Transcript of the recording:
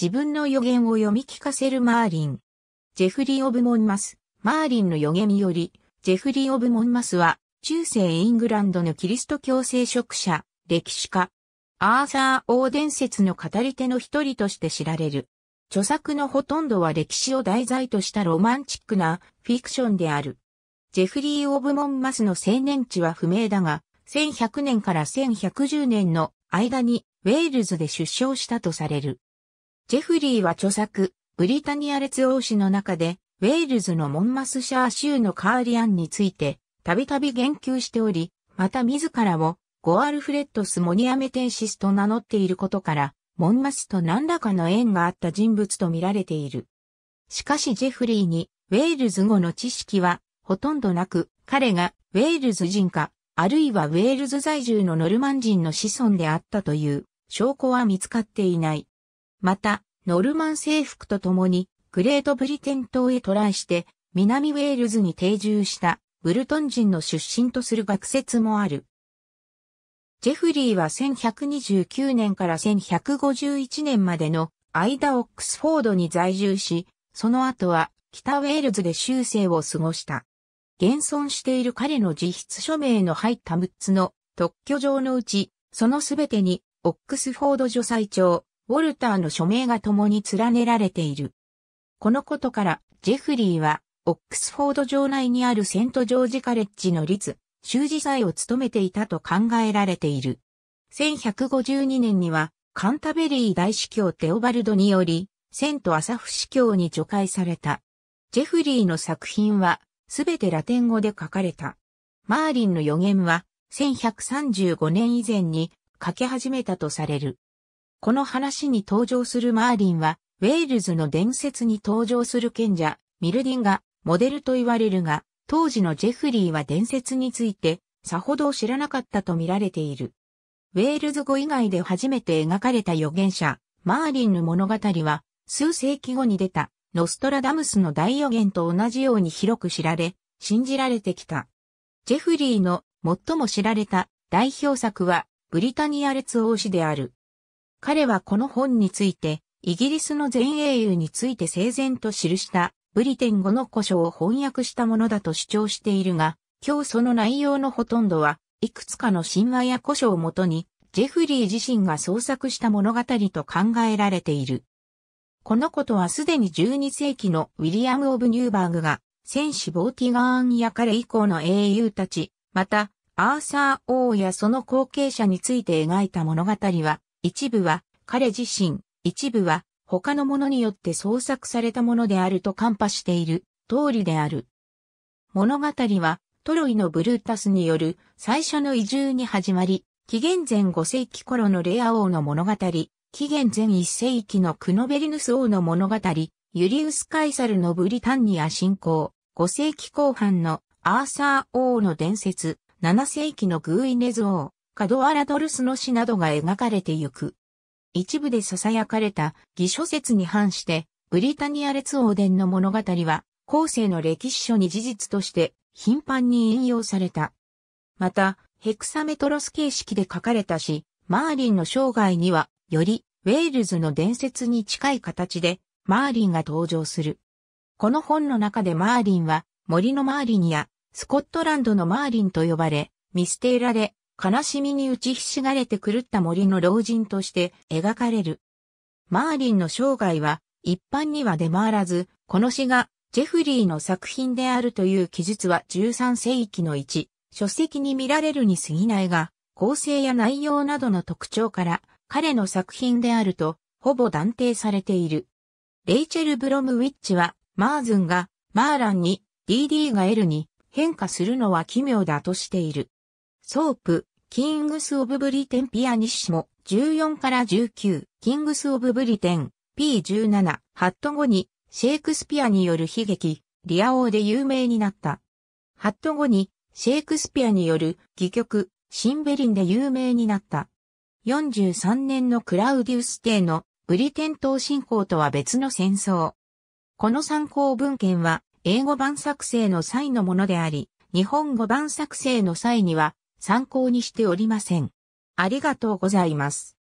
自分の予言を読み聞かせるマーリン。ジェフリー・オブ・モンマス、マーリンの予言により、ジェフリー・オブ・モンマスは、中世イングランドのキリスト教聖職者、歴史家、アーサー王伝説の語り手の一人として知られる。著作のほとんどは歴史を題材としたロマンチックなフィクションである。ジェフリー・オブ・モンマスの青年値は不明だが、1100年から1110年の間にウェールズで出生したとされる。ジェフリーは著作、ブリタニア列王史の中で、ウェールズのモンマスシャー州のカーリアンについて、たびたび言及しており、また自らを、ゴアルフレッドス・モニアメテンシスと名乗っていることから、モンマスと何らかの縁があった人物と見られている。しかしジェフリーに、ウェールズ語の知識は、ほとんどなく、彼が、ウェールズ人か、あるいはウェールズ在住のノルマン人の子孫であったという、証拠は見つかっていない。また、ノルマン征服とともに、グレートブリテン島へトライして、南ウェールズに定住したブルトン人の出身とする学説もある。ジェフリーは1129年から1151年までの間オックスフォードに在住し、その後は北ウェールズで終生を過ごした。現存している彼の自筆署名の入った6つの特許状のうち、そのすべてにオックスフォード助裁長、ウォルターの署名が共に連ねられている。このことから、ジェフリーは、オックスフォード城内にあるセントジョージカレッジの律、修士祭を務めていたと考えられている。1152年には、カンタベリー大司教テオバルドにより、セントアサフ司教に除外された。ジェフリーの作品は、すべてラテン語で書かれた。マーリンの予言は、1135年以前に書き始めたとされる。この話に登場するマーリンは、ウェールズの伝説に登場する賢者、ミルディンがモデルと言われるが、当時のジェフリーは伝説について、さほど知らなかったと見られている。ウェールズ語以外で初めて描かれた預言者、マーリンの物語は、数世紀後に出た、ノストラダムスの大予言と同じように広く知られ、信じられてきた。ジェフリーの最も知られた代表作は、ブリタニア列王子である。彼はこの本について、イギリスの全英雄について整然と記したブリテン語の古書を翻訳したものだと主張しているが、今日その内容のほとんどは、いくつかの神話や古書をもとに、ジェフリー自身が創作した物語と考えられている。このことはすでに12世紀のウィリアム・オブ・ニューバーグが、戦士ボーティガーンや彼以降の英雄たち、また、アーサー王やその後継者について描いた物語は、一部は彼自身、一部は他の者によって創作されたものであると看破している通りである。物語はトロイのブルータスによる最初の移住に始まり、紀元前5世紀頃のレア王の物語、紀元前1世紀のクノベリヌス王の物語、ユリウス・カイサルのブリタンニア信仰、5世紀後半のアーサー王の伝説、7世紀のグーイネズ王、カドアラドルスの死などが描かれてゆく。一部で囁かれた偽書説に反して、ブリタニア列王伝の物語は、後世の歴史書に事実として頻繁に引用された。また、ヘクサメトロス形式で書かれたし、マーリンの生涯には、より、ウェールズの伝説に近い形で、マーリンが登場する。この本の中でマーリンは、森のマーリンや、スコットランドのマーリンと呼ばれ、ミステイラレ。悲しみに打ちひしがれて狂った森の老人として描かれる。マーリンの生涯は一般には出回らず、この詩がジェフリーの作品であるという記述は13世紀の1、書籍に見られるに過ぎないが、構成や内容などの特徴から彼の作品であるとほぼ断定されている。レイチェル・ブロムウィッチは、マーズンがマーランに DD が L に変化するのは奇妙だとしている。ソープ、キングス・オブ・ブリテン・ピアニッシモ、14から19、キングス・オブ・ブリテン、P17、ハット後に、シェイクスピアによる悲劇、リア王で有名になった。ハット後に、シェイクスピアによる、戯曲、シンベリンで有名になった。43年のクラウディウス帝のブリテン島侵攻とは別の戦争。この参考文献は英語版作成の際のものであり、日本語版作成の際には参考にしておりません。ありがとうございます。